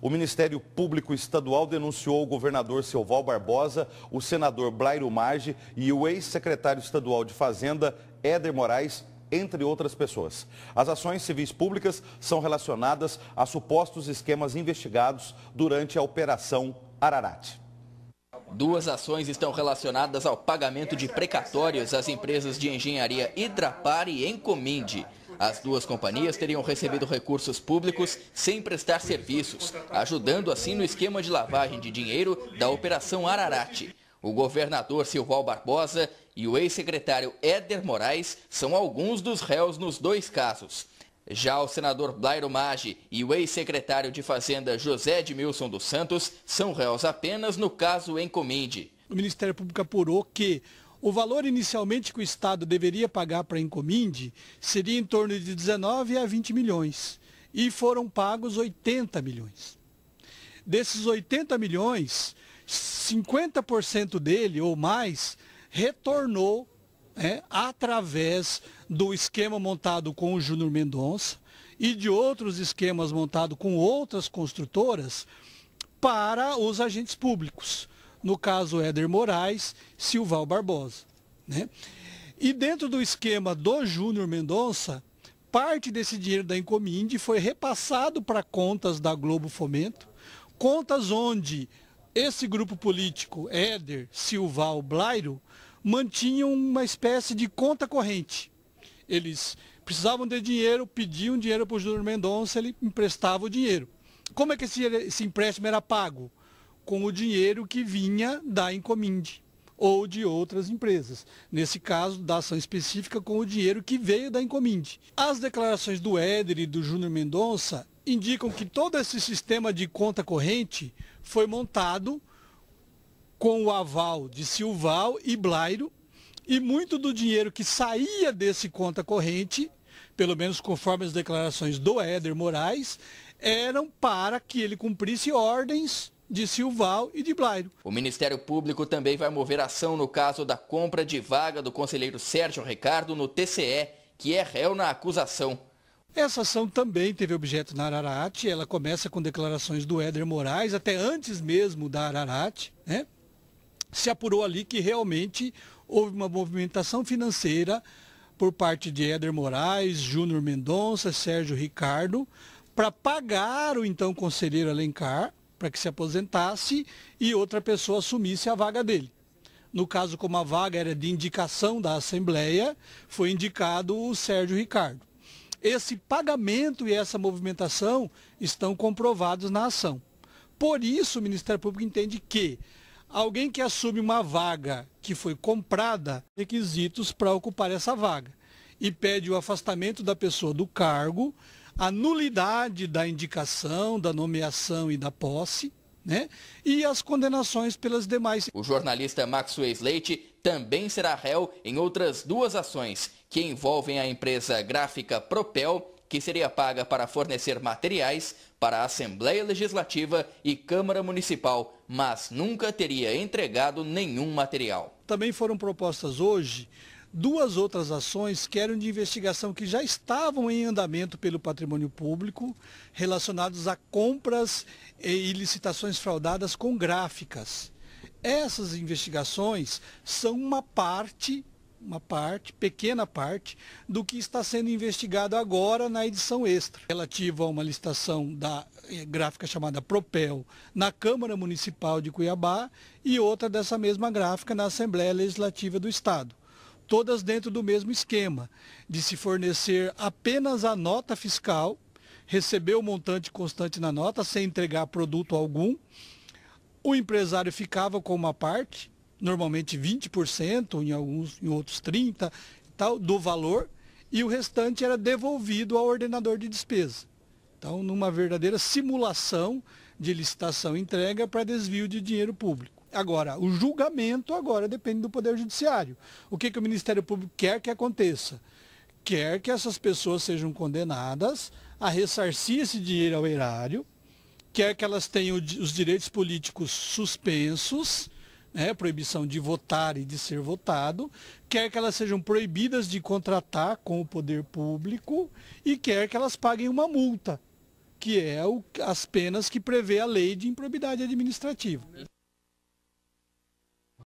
O Ministério Público Estadual denunciou o governador Silval Barbosa, o senador Blairo Marge e o ex-secretário estadual de Fazenda, Éder Moraes, entre outras pessoas. As ações civis públicas são relacionadas a supostos esquemas investigados durante a Operação Ararat. Duas ações estão relacionadas ao pagamento de precatórios às empresas de engenharia Hidrapar e Encominde. As duas companhias teriam recebido recursos públicos sem prestar serviços, ajudando assim no esquema de lavagem de dinheiro da Operação Ararate. O governador Silval Barbosa e o ex-secretário Éder Moraes são alguns dos réus nos dois casos. Já o senador Blairo Maggi e o ex-secretário de Fazenda José Edmilson dos Santos são réus apenas no caso Encomende. O Ministério Público apurou que o valor inicialmente que o Estado deveria pagar para a Encominde seria em torno de 19 a 20 milhões e foram pagos 80 milhões. Desses 80 milhões, 50% dele ou mais retornou é, através do esquema montado com o Júnior Mendonça e de outros esquemas montados com outras construtoras para os agentes públicos no caso Éder Moraes, Silval Barbosa. Né? E dentro do esquema do Júnior Mendonça, parte desse dinheiro da Encominde foi repassado para contas da Globo Fomento, contas onde esse grupo político, Éder, Silval, Blairo, mantinham uma espécie de conta corrente. Eles precisavam de dinheiro, pediam dinheiro para o Júnior Mendonça, ele emprestava o dinheiro. Como é que esse, esse empréstimo era pago? com o dinheiro que vinha da Encominde ou de outras empresas. Nesse caso, da ação específica com o dinheiro que veio da Encominde. As declarações do Éder e do Júnior Mendonça indicam que todo esse sistema de conta corrente foi montado com o aval de Silval e Blairo e muito do dinheiro que saía desse conta corrente, pelo menos conforme as declarações do Éder Moraes, eram para que ele cumprisse ordens de Silval e de Blairo. O Ministério Público também vai mover ação no caso da compra de vaga do conselheiro Sérgio Ricardo no TCE, que é réu na acusação. Essa ação também teve objeto na Ararate, ela começa com declarações do Éder Moraes, até antes mesmo da Ararate, né? Se apurou ali que realmente houve uma movimentação financeira por parte de Éder Moraes, Júnior Mendonça, Sérgio Ricardo, para pagar o então conselheiro Alencar para que se aposentasse e outra pessoa assumisse a vaga dele. No caso, como a vaga era de indicação da Assembleia, foi indicado o Sérgio Ricardo. Esse pagamento e essa movimentação estão comprovados na ação. Por isso, o Ministério Público entende que alguém que assume uma vaga que foi comprada, requisitos para ocupar essa vaga, e pede o afastamento da pessoa do cargo, a nulidade da indicação, da nomeação e da posse, né? E as condenações pelas demais. O jornalista Max Leite também será réu em outras duas ações que envolvem a empresa gráfica Propel, que seria paga para fornecer materiais para a Assembleia Legislativa e Câmara Municipal, mas nunca teria entregado nenhum material. Também foram propostas hoje duas outras ações que eram de investigação que já estavam em andamento pelo patrimônio público, relacionados a compras e licitações fraudadas com gráficas. Essas investigações são uma parte, uma parte, pequena parte, do que está sendo investigado agora na edição extra, relativa a uma licitação da eh, gráfica chamada Propel na Câmara Municipal de Cuiabá e outra dessa mesma gráfica na Assembleia Legislativa do Estado todas dentro do mesmo esquema, de se fornecer apenas a nota fiscal, receber o montante constante na nota, sem entregar produto algum. O empresário ficava com uma parte, normalmente 20%, em alguns em outros 30 tal do valor, e o restante era devolvido ao ordenador de despesa. Então, numa verdadeira simulação de licitação entrega para desvio de dinheiro público. Agora, o julgamento agora depende do Poder Judiciário. O que, que o Ministério Público quer que aconteça? Quer que essas pessoas sejam condenadas a ressarcir esse dinheiro ao erário, quer que elas tenham os direitos políticos suspensos, né, proibição de votar e de ser votado, quer que elas sejam proibidas de contratar com o poder público e quer que elas paguem uma multa, que é o, as penas que prevê a lei de improbidade administrativa.